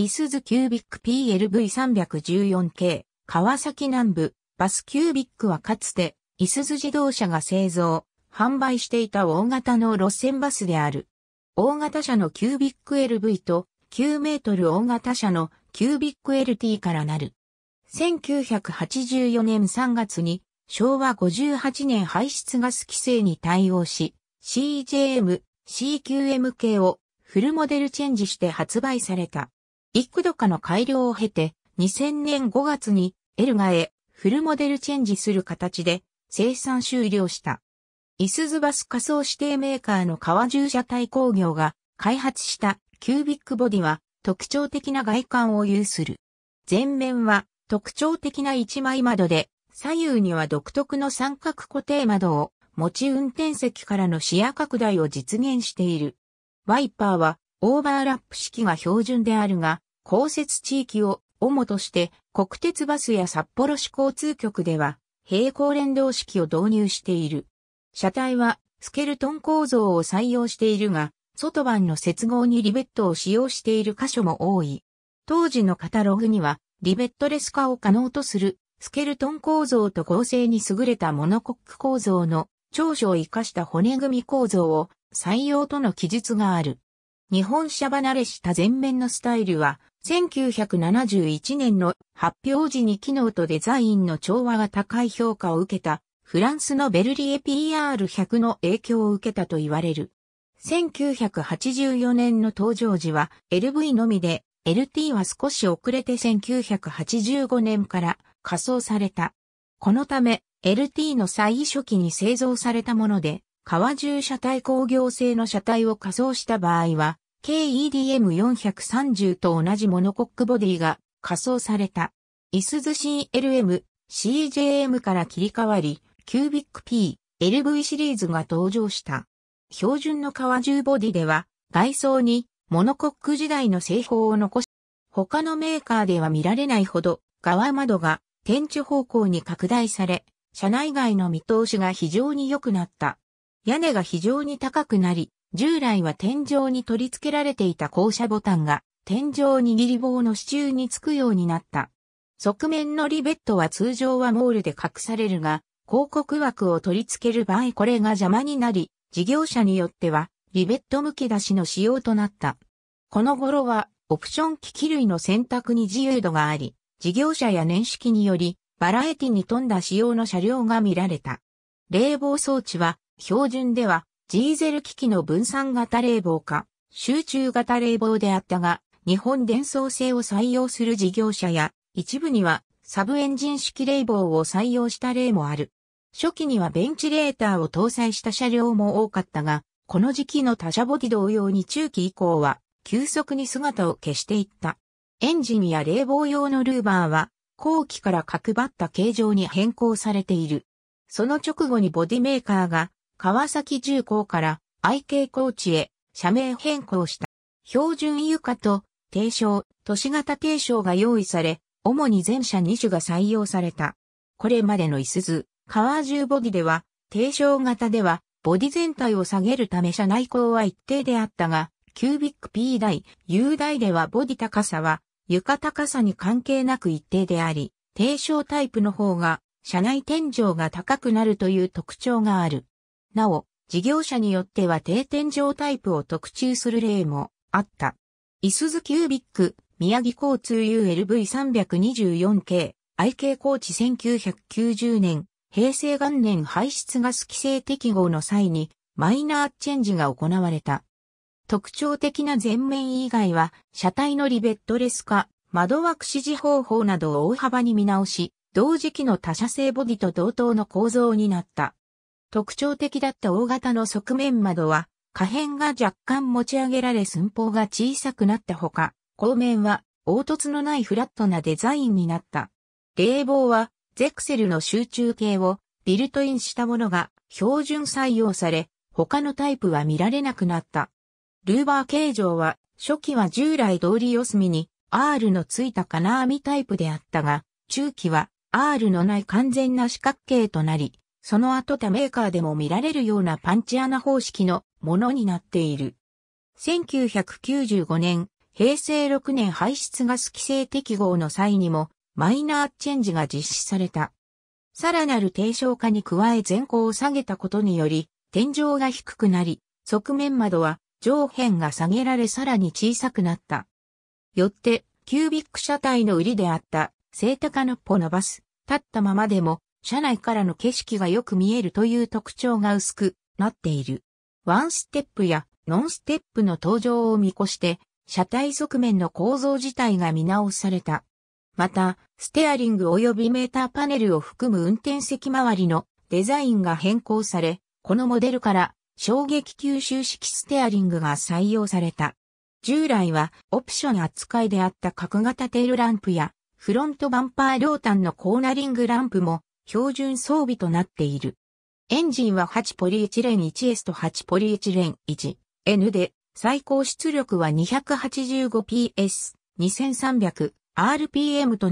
イスズキュービック PLV314 k 川崎南部、バスキュービックはかつて、イスズ自動車が製造、販売していた大型の路線バスである。大型車のキュービック LV と、9メートル大型車のキュービック LT からなる。1984年3月に、昭和58年排出ガス規制に対応し、CJM、CQM 系をフルモデルチェンジして発売された。幾度かの改良を経て、2000年5月にエルガへフルモデルチェンジする形で生産終了した。イスズバス仮想指定メーカーの川重車体工業が開発したキュービックボディは特徴的な外観を有する。前面は特徴的な一枚窓で左右には独特の三角固定窓を持ち運転席からの視野拡大を実現している。ワイパーはオーバーラップ式が標準であるが、降雪地域を主として国鉄バスや札幌市交通局では平行連動式を導入している。車体はスケルトン構造を採用しているが、外板の接合にリベットを使用している箇所も多い。当時のカタログには、リベットレス化を可能とするスケルトン構造と合成に優れたモノコック構造の長所を活かした骨組み構造を採用との記述がある。日本車離れした前面のスタイルは、1971年の発表時に機能とデザインの調和が高い評価を受けた、フランスのベルリエ PR100 の影響を受けたと言われる。1984年の登場時は LV のみで、LT は少し遅れて1985年から仮装された。このため、LT の最初期に製造されたもので、川中車体工業製の車体を仮装した場合は、KEDM430 と同じモノコックボディが仮装された。いすシ CLM、CJM から切り替わり、キュービック P、LV シリーズが登場した。標準の革重ボディでは、外装にモノコック時代の製法を残し、他のメーカーでは見られないほど、側窓が天地方向に拡大され、車内外の見通しが非常に良くなった。屋根が非常に高くなり、従来は天井に取り付けられていた降車ボタンが天井握り棒の支柱につくようになった。側面のリベットは通常はモールで隠されるが、広告枠を取り付ける場合これが邪魔になり、事業者によってはリベット向き出しの仕様となった。この頃はオプション機器類の選択に自由度があり、事業者や年式によりバラエティに富んだ仕様の車両が見られた。冷房装置は標準ではジーゼル機器の分散型冷房か、集中型冷房であったが、日本伝送製を採用する事業者や、一部にはサブエンジン式冷房を採用した例もある。初期にはベンチレーターを搭載した車両も多かったが、この時期の他社ボディ同様に中期以降は、急速に姿を消していった。エンジンや冷房用のルーバーは、後期から角張った形状に変更されている。その直後にボディメーカーが川崎重工から愛コーチへ社名変更した。標準床と低床、都市型低床が用意され、主に全車2種が採用された。これまでのいすず、川重ボディでは、低床型では、ボディ全体を下げるため車内高は一定であったが、キュービック P 台、U 台ではボディ高さは、床高さに関係なく一定であり、低床タイプの方が、車内天井が高くなるという特徴がある。なお、事業者によっては定点上タイプを特注する例もあった。イスズキュービック、宮城交通 ULV324 系、IK コーチ1990年、平成元年排出ガス規制適合の際に、マイナーチェンジが行われた。特徴的な前面以外は、車体のリベットレス化、窓枠指示方法などを大幅に見直し、同時期の他社製ボディと同等の構造になった。特徴的だった大型の側面窓は、可変が若干持ち上げられ寸法が小さくなったほか、後面は凹凸のないフラットなデザインになった。冷房は、ゼクセルの集中系をビルトインしたものが標準採用され、他のタイプは見られなくなった。ルーバー形状は、初期は従来通り四隅に R のついた金網タイプであったが、中期は R のない完全な四角形となり、その後他メーカーでも見られるようなパンチ穴方式のものになっている。1995年、平成6年排出ガス規制適合の際にも、マイナーチェンジが実施された。さらなる低床化に加え前高を下げたことにより、天井が低くなり、側面窓は上辺が下げられさらに小さくなった。よって、キュービック車体の売りであった、タカノッポのバス、立ったままでも、車内からの景色がよく見えるという特徴が薄くなっている。ワンステップやノンステップの登場を見越して、車体側面の構造自体が見直された。また、ステアリング及びメーターパネルを含む運転席周りのデザインが変更され、このモデルから衝撃吸収式ステアリングが採用された。従来はオプション扱いであった角型テールランプやフロントバンパー両端のコーナリングランプも標準装備となっている。エンジンは8ポリエチレン 1S と8ポリエチレン 1N で、最高出力は 285PS、2300RPM と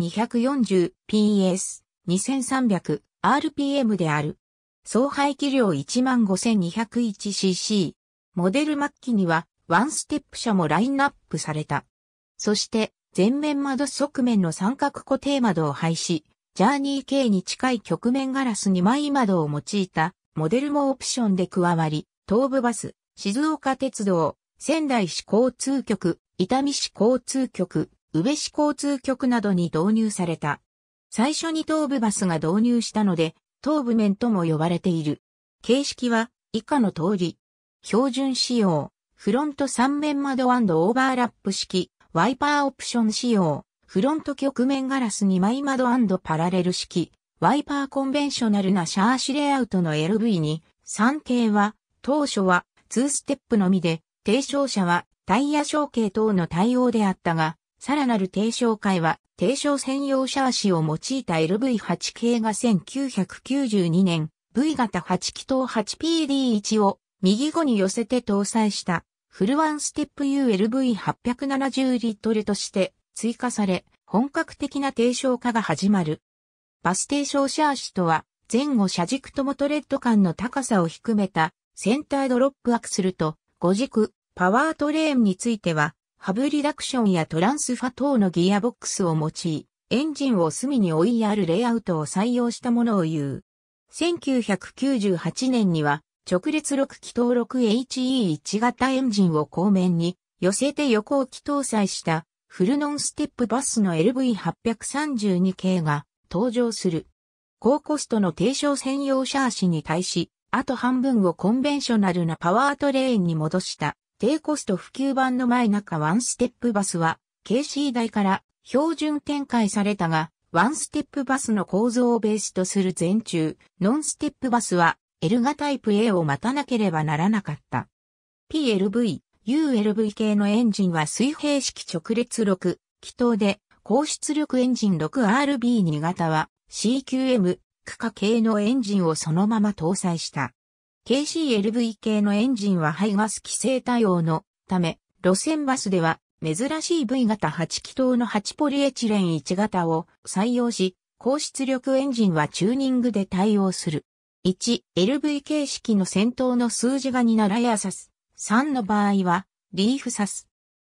240PS、2300RPM である。総排気量 15201cc。モデル末期には、ワンステップ車もラインナップされた。そして、前面窓側面の三角固定窓を廃止、ジャーニー系に近い曲面ガラス2枚窓を用いたモデルもオプションで加わり、東武バス、静岡鉄道、仙台市交通局、伊丹市交通局、宇部市交通局などに導入された。最初に東武バスが導入したので、東武面とも呼ばれている。形式は以下の通り。標準仕様、フロント3面窓オーバーラップ式、ワイパーオプション仕様、フロント局面ガラス2枚窓パラレル式、ワイパーコンベンショナルなシャーシレイアウトの LV に、3系は、当初は2ステップのみで、低照車はタイヤ小径等の対応であったが、さらなる低照会は、低照専用シャーシを用いた LV8 系が1992年、V 型8気筒 8PD1 を右後に寄せて搭載した、フルワンステップ ULV870 リットルとして、追加され、本格的な低床化が始まる。バス低床シャーシとは、前後車軸ともトレッド間の高さを低めたセンタードロップアクスルと、5軸、パワートレーンについては、ハブリダクションやトランスファ等のギアボックスを用い、エンジンを隅に追いやるレイアウトを採用したものを言う。1998年には、直列6気筒 6HE1 型エンジンを後面に寄せて横置き搭載したフルノンステップバスの LV832 系が登場する。高コストの低床専用シャーシに対し、あと半分をコンベンショナルなパワートレーンに戻した低コスト普及版の前中ワンステップバスは KC 台から標準展開されたが、ワンステップバスの構造をベースとする全中、ノンステップバスは L 型タイプ A を待たなければならなかった。PLV ULV 系のエンジンは水平式直列6気筒で、高出力エンジン 6RB2 型は CQM 区下系のエンジンをそのまま搭載した。KCLV 系のエンジンは排ガス規制対応のため、路線バスでは珍しい V 型8気筒の8ポリエチレン1型を採用し、高出力エンジンはチューニングで対応する。1、LV 形式の先頭の数字が2ならやさす。3の場合は、リーフサス。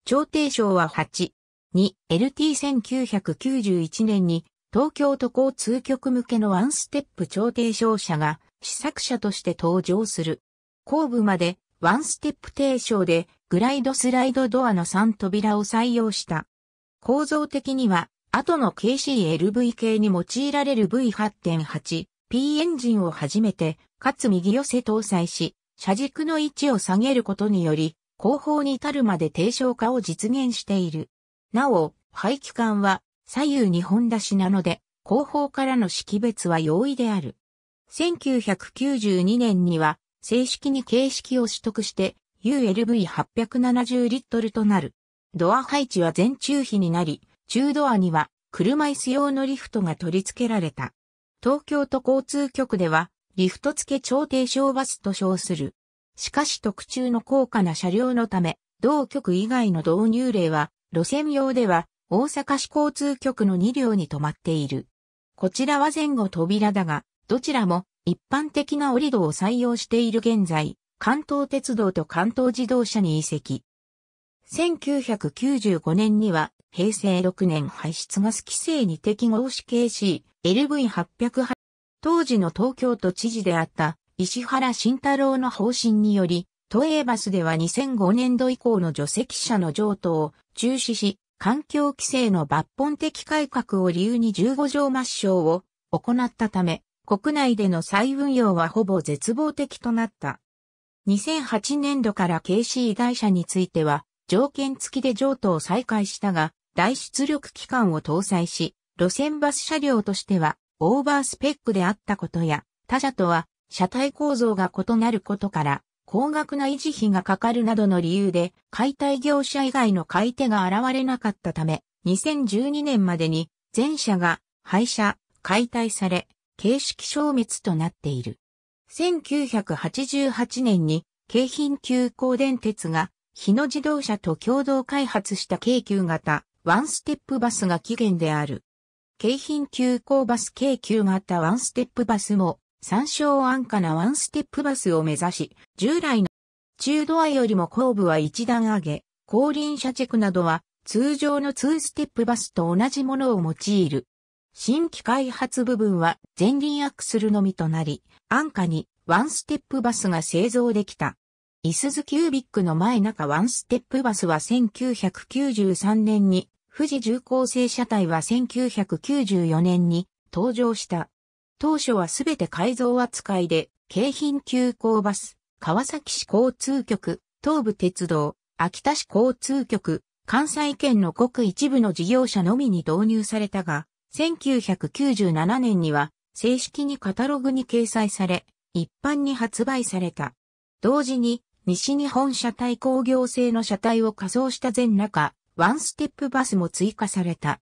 調停賞は8。2、LT1991 年に、東京都交通局向けのワンステップ調停賞者が、試作者として登場する。後部まで、ワンステップ提唱で、グライドスライドドアの3扉を採用した。構造的には、後の KCLV 系に用いられる V8.8P エンジンを初めて、かつ右寄せ搭載し、車軸の位置を下げることにより、後方に至るまで低床化を実現している。なお、排気管は左右2本出しなので、後方からの識別は容易である。1992年には正式に形式を取得して ULV870 リットルとなる。ドア配置は全中比になり、中ドアには車椅子用のリフトが取り付けられた。東京都交通局ではリフト付け超低床バスと称する。しかし特注の高価な車両のため、同局以外の導入例は、路線用では、大阪市交通局の2両に止まっている。こちらは前後扉だが、どちらも一般的な折戸を採用している現在、関東鉄道と関東自動車に移籍。1995年には、平成6年排出ガス規制に適合し KC、l v 8 0当時の東京都知事であった石原慎太郎の方針により、都営バスでは2005年度以降の除籍者の譲渡を中止し、環境規制の抜本的改革を理由に15条抹消を行ったため、国内での再運用はほぼ絶望的となった。2008年度から KC 台車については、条件付きで譲渡を再開したが、大出力機関を搭載し、路線バス車両としてはオーバースペックであったことや、他社とは車体構造が異なることから、高額な維持費がかかるなどの理由で、解体業者以外の買い手が現れなかったため、2012年までに全社が廃車、解体され、形式消滅となっている。1988年に京浜急行電鉄が日野自動車と共同開発した京急型ワンステップバスが起源である。京浜急行バス京急型ワンステップバスも、参照安価なワンステップバスを目指し、従来の中ドアよりも後部は一段上げ、後輪車チェックなどは通常のツーステップバスと同じものを用いる。新規開発部分は前輪アクスルのみとなり、安価にワンステップバスが製造できた。イスズキュービックの前中ワンステップバスは1993年に富士重工製車体は1994年に登場した。当初はすべて改造扱いで、京浜急行バス、川崎市交通局、東武鉄道、秋田市交通局、関西圏のごく一部の事業者のみに導入されたが、1997年には正式にカタログに掲載され、一般に発売された。同時に、西日本車体工業製の車体を仮装した全中、ワンステップバスも追加された。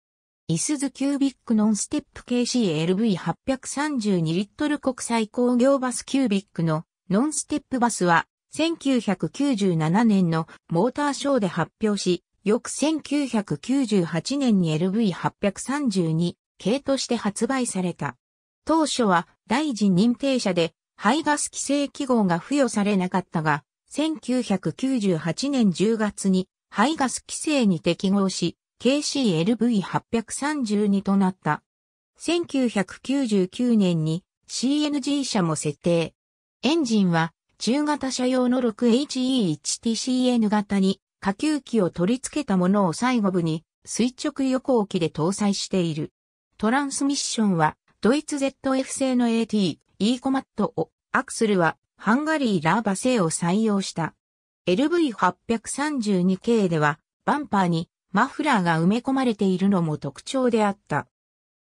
イスズキュービックノンステップ KCLV832 リットル国際工業バスキュービックのノンステップバスは1997年のモーターショーで発表し、翌1998年に LV832 系として発売された。当初は大臣認定者で排ガス規制記号が付与されなかったが、1998年10月に排ガス規制に適合し、KCLV832 となった。1999年に CNG 車も設定。エンジンは中型車用の 6HE1TCN 型に下級機を取り付けたものを最後部に垂直横置きで搭載している。トランスミッションはドイツ ZF 製の AT、E コマットを、アクスルはハンガリーラーバ製を採用した。LV832 系では、バンパーにマフラーが埋め込まれているのも特徴であった。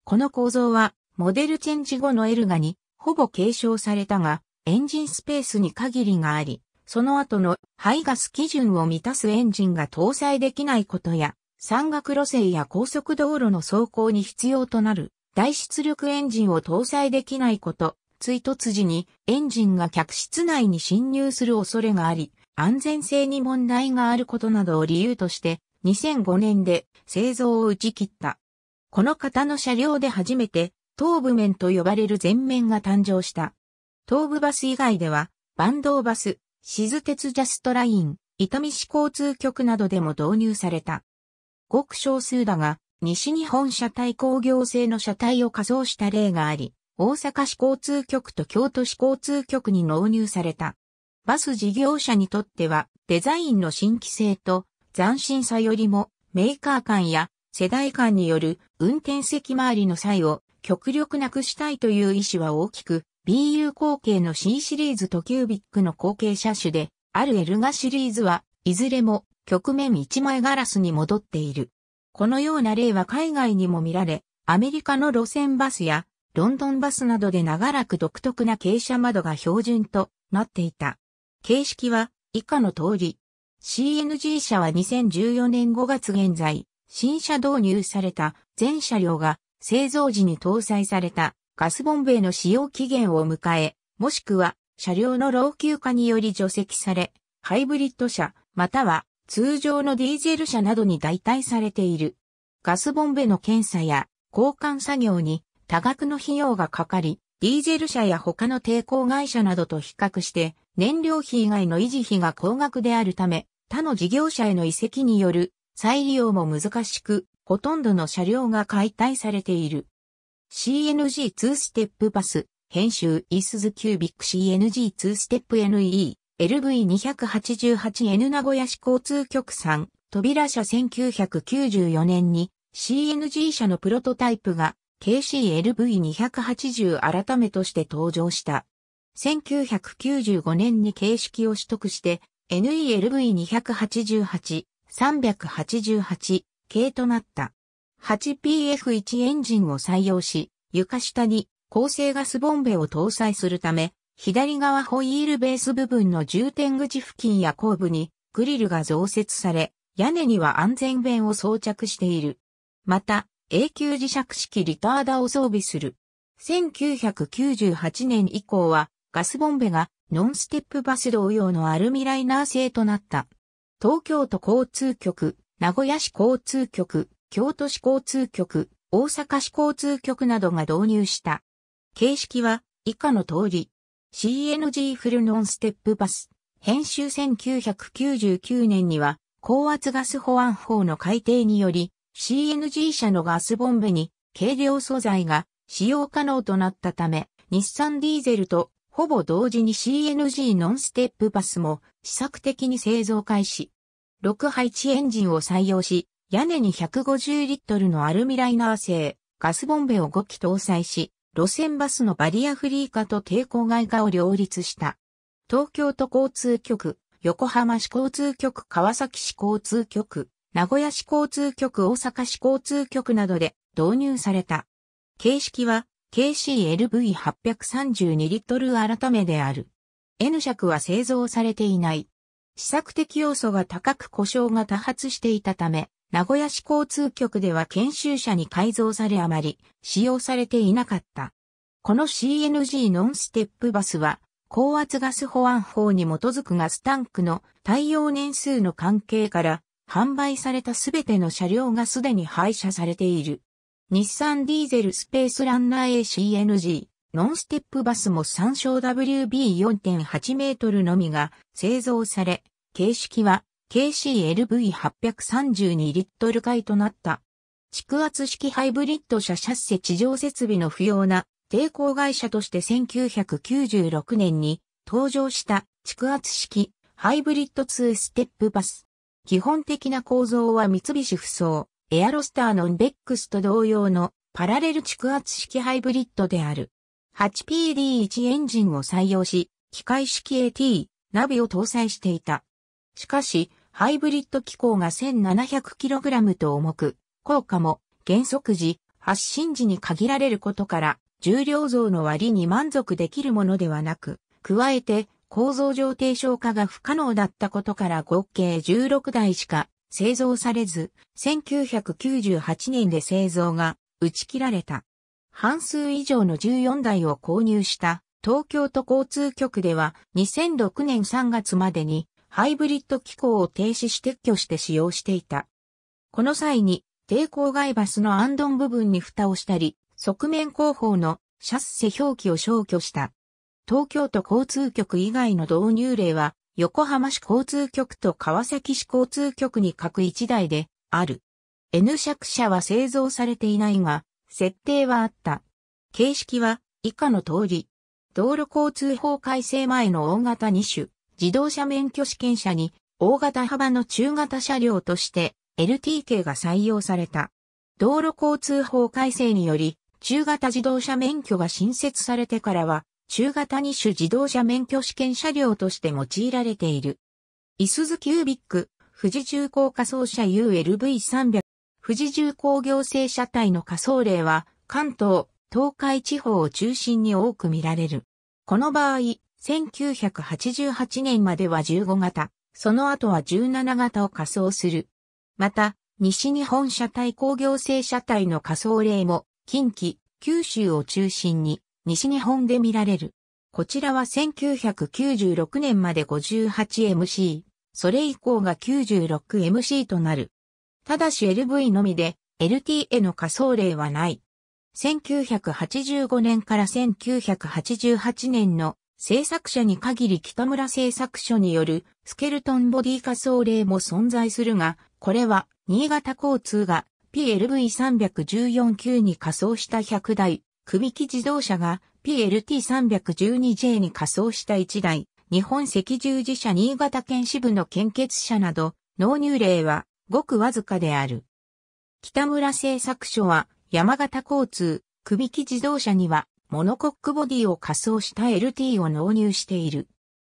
この構造は、モデルチェンジ後のエルガに、ほぼ継承されたが、エンジンスペースに限りがあり、その後の排ガス基準を満たすエンジンが搭載できないことや、山岳路線や高速道路の走行に必要となる大出力エンジンを搭載できないこと、追突時にエンジンが客室内に侵入する恐れがあり、安全性に問題があることなどを理由として、2005年で製造を打ち切った。この型の車両で初めて、頭部面と呼ばれる前面が誕生した。東部バス以外では、バンドーバス、静鉄ジャストライン、伊丹市交通局などでも導入された。ごく少数だが、西日本車体工業製の車体を仮装した例があり、大阪市交通局と京都市交通局に納入された。バス事業者にとってはデザインの新規性と斬新さよりもメーカー間や世代間による運転席周りの際を極力なくしたいという意思は大きく、BU 後継の C シリーズとキュービックの後継車種で、あるエルガシリーズはいずれも局面一枚ガラスに戻っている。このような例は海外にも見られ、アメリカの路線バスやロンドンバスなどで長らく独特な傾斜窓が標準となっていた。形式は以下の通り。CNG 車は2014年5月現在、新車導入された全車両が製造時に搭載されたガスボンベの使用期限を迎え、もしくは車両の老朽化により除籍され、ハイブリッド車、または通常のディーゼル車などに代替されている。ガスボンベの検査や交換作業に多額の費用がかかり、ディーゼル車や他の抵抗会社などと比較して燃料費以外の維持費が高額であるため、他の事業者への移籍による再利用も難しく、ほとんどの車両が解体されている。CNG2 ステップバス、編集イスズキュービック CNG2 ステップ NE、LV288N 名古屋市交通局さん、扉車1994年に CNG 車のプロトタイプが KCLV280 改めとして登場した。1995年に形式を取得して NELV288、388系となった。8PF1 エンジンを採用し、床下に高性ガスボンベを搭載するため、左側ホイールベース部分の重点口付近や後部にグリルが増設され、屋根には安全弁を装着している。また、永久磁石式リターダを装備する。1998年以降は、ガスボンベがノンステップバス同様のアルミライナー製となった。東京都交通局、名古屋市交通局、京都市交通局、大阪市交通局などが導入した。形式は以下の通り。CNG フルノンステップバス。編集1999年には高圧ガス保安法の改定により CNG 社のガスボンベに軽量素材が使用可能となったため日産ディーゼルとほぼ同時に CNG ノンステップバスも試作的に製造開始。6配置エンジンを採用し、屋根に150リットルのアルミライナー製、ガスボンベを5機搭載し、路線バスのバリアフリー化と抵抗外化を両立した。東京都交通局、横浜市交通局、川崎市交通局、名古屋市交通局、大阪市交通局などで導入された。形式は KCLV832 リットル改めである。N 尺は製造されていない。試作的要素が高く故障が多発していたため、名古屋市交通局では研修車に改造されあまり使用されていなかった。この CNG ノンステップバスは、高圧ガス保安法に基づくガスタンクの耐用年数の関係から、販売されたすべての車両がすでに廃車されている。日産ディーゼルスペースランナー ACNG、ノンステップバスも参照 WB4.8 メートルのみが製造され、形式は KCLV832 リットル回となった。蓄圧式ハイブリッド車シャッセ地上設備の不要な抵抗会社として1996年に登場した蓄圧式ハイブリッド2ステップバス。基本的な構造は三菱不走。エアロスターのンベックスと同様のパラレル蓄圧式ハイブリッドである。8PD1 エンジンを採用し、機械式 AT ナビを搭載していた。しかし、ハイブリッド機構が 1700kg と重く、効果も減速時、発進時に限られることから、重量増の割に満足できるものではなく、加えて構造上低消化が不可能だったことから合計16台しか製造されず、1998年で製造が打ち切られた。半数以上の14台を購入した東京都交通局では2006年3月までにハイブリッド機構を停止し撤去して使用していた。この際に抵抗外バスのアンドン部分に蓋をしたり、側面後方のシャッセ表記を消去した。東京都交通局以外の導入例は横浜市交通局と川崎市交通局に各1台である。N 尺車は製造されていないが、設定はあった。形式は以下の通り。道路交通法改正前の大型2種、自動車免許試験車に大型幅の中型車両として LTK が採用された。道路交通法改正により、中型自動車免許が新設されてからは、中型二種自動車免許試験車両として用いられている。イスズキュービック、富士重工仮想車 ULV300、富士重工業製車体の仮想例は、関東、東海地方を中心に多く見られる。この場合、1988年までは15型、その後は17型を仮想する。また、西日本車体工業製車体の仮想例も、近畿、九州を中心に、西日本で見られる。こちらは1996年まで 58MC、それ以降が 96MC となる。ただし LV のみで LT a の仮想例はない。1985年から1988年の製作者に限り北村製作所によるスケルトンボディ仮想例も存在するが、これは新潟交通が PLV314 q に仮装した100台組木自動車が PLT312J に仮装した1台、日本赤十字社新潟県支部の献血車など、納入例はごくわずかである。北村製作所は山形交通、組木自動車にはモノコックボディを仮装した LT を納入している。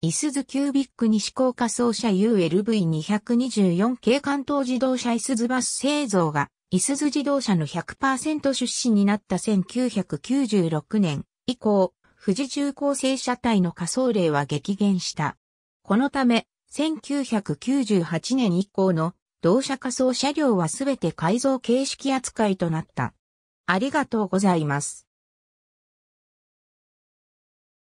イスズキュービック西高仮装車 ULV224 系関東自動車イスズバス製造がいすゞ自動車の100%出資になった1996年以降、富士重工製車体の仮想例は激減した。このため、1998年以降の同社仮想車両はすべて改造形式扱いとなった。ありがとうございます。